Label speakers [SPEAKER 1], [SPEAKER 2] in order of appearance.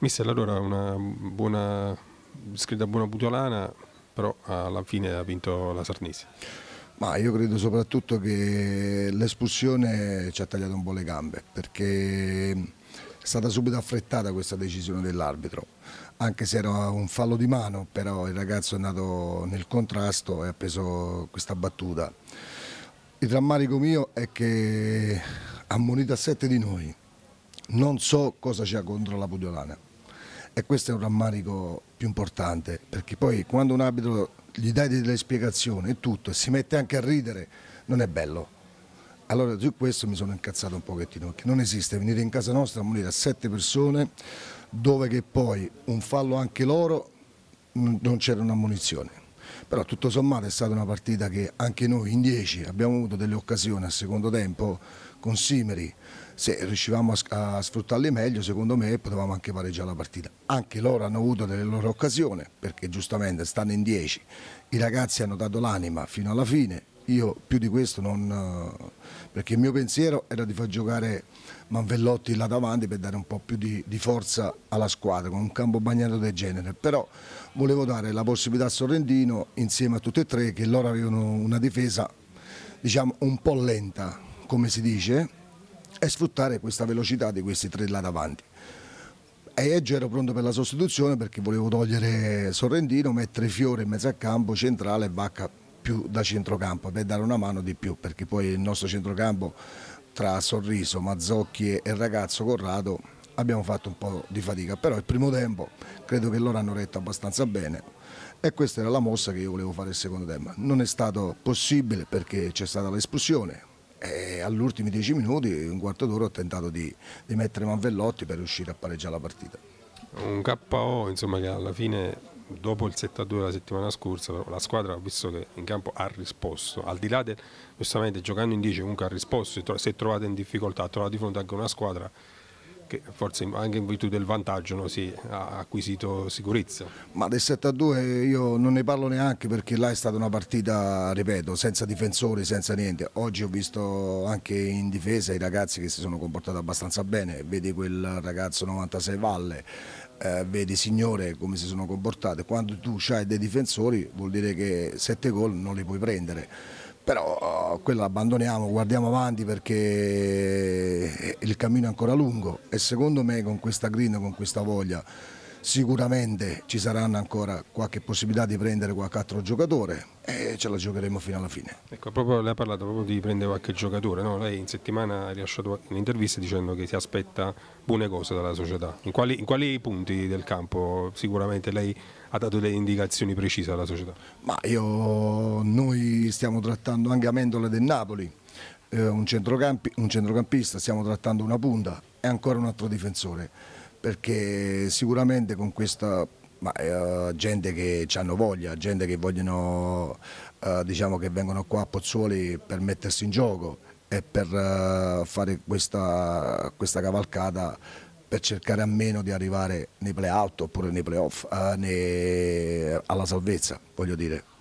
[SPEAKER 1] Mister, allora una buona scritta buona butolana, però alla fine ha vinto la Sarnese.
[SPEAKER 2] Ma io credo soprattutto che l'espulsione ci ha tagliato un po' le gambe perché è stata subito affrettata questa decisione dell'arbitro, anche se era un fallo di mano, però il ragazzo è andato nel contrasto e ha preso questa battuta. Il rammarico mio è che ha munito a sette di noi, non so cosa c'è contro la Pudiolana e questo è un rammarico più importante perché poi quando un arbitro gli dai delle spiegazioni e tutto e si mette anche a ridere non è bello allora su questo mi sono incazzato un pochettino perché non esiste venire in casa nostra a morire a sette persone dove che poi un fallo anche loro non c'era una munizione però tutto sommato è stata una partita che anche noi in 10 abbiamo avuto delle occasioni al secondo tempo con Simeri, se riuscivamo a, sfruttarle meglio secondo me potevamo anche pareggiare la partita, anche loro hanno avuto delle loro occasioni perché giustamente stanno in 10, i ragazzi hanno dato l'anima fino alla fine io più di questo non... Eh, perché il mio pensiero era di far giocare Manvellotti là davanti per dare un po' più di, di forza alla squadra con un campo bagnato del genere, però volevo dare la possibilità a Sorrentino insieme a tutti e tre che loro avevano una difesa diciamo un po' lenta come si dice e sfruttare questa velocità di questi tre là davanti. E Eggio ero pronto per la sostituzione perché volevo togliere Sorrentino, mettere Fiore in mezzo a campo, centrale e Bacca più da centrocampo, per dare una mano di più, perché poi il nostro centrocampo tra Sorriso, Mazzocchi e il ragazzo Corrado abbiamo fatto un po' di fatica, però il primo tempo credo che loro hanno retto abbastanza bene e questa era la mossa che io volevo fare il secondo tempo. Non è stato possibile perché c'è stata l'esplosione e all'ultimi dieci minuti, un quarto d'ora, ho tentato di, di mettere Manvellotti per riuscire a pareggiare la partita.
[SPEAKER 1] Un KO insomma, che alla fine dopo il 7-2 della settimana scorsa, però la squadra ho visto che in campo ha risposto, al di là del, giocando in 10 comunque ha risposto, si è trovata in difficoltà, ha trovato di fronte anche una squadra che forse anche in virtù del vantaggio no, si ha acquisito sicurezza.
[SPEAKER 2] Ma del 7-2 a io non ne parlo neanche perché là è stata una partita, ripeto, senza difensori, senza niente. Oggi ho visto anche in difesa i ragazzi che si sono comportati abbastanza bene, vedi quel ragazzo 96 Valle, eh, vedi signore come si sono comportate. Quando tu hai dei difensori vuol dire che 7 gol non li puoi prendere però eh, quello abbandoniamo, guardiamo avanti perché il cammino è ancora lungo e secondo me con questa grinta, con questa voglia sicuramente ci saranno ancora qualche possibilità di prendere qualche altro giocatore e ce la giocheremo fino alla fine.
[SPEAKER 1] Ecco, proprio, lei ha parlato proprio di prendere qualche giocatore, no? lei in settimana ha rilasciato un'intervista dicendo che si aspetta buone cose dalla società, in quali, in quali punti del campo sicuramente lei ha dato delle indicazioni precise alla società?
[SPEAKER 2] Ma io, noi stiamo trattando anche Mendola del Napoli, eh, un, centrocampi, un centrocampista, stiamo trattando una punta e ancora un altro difensore perché sicuramente con questa ma, uh, gente che hanno voglia, gente che vogliono, uh, diciamo che vengono qua a Pozzuoli per mettersi in gioco e per uh, fare questa, questa, cavalcata per cercare a meno di arrivare nei play-out oppure nei play-off, alla salvezza, voglio dire.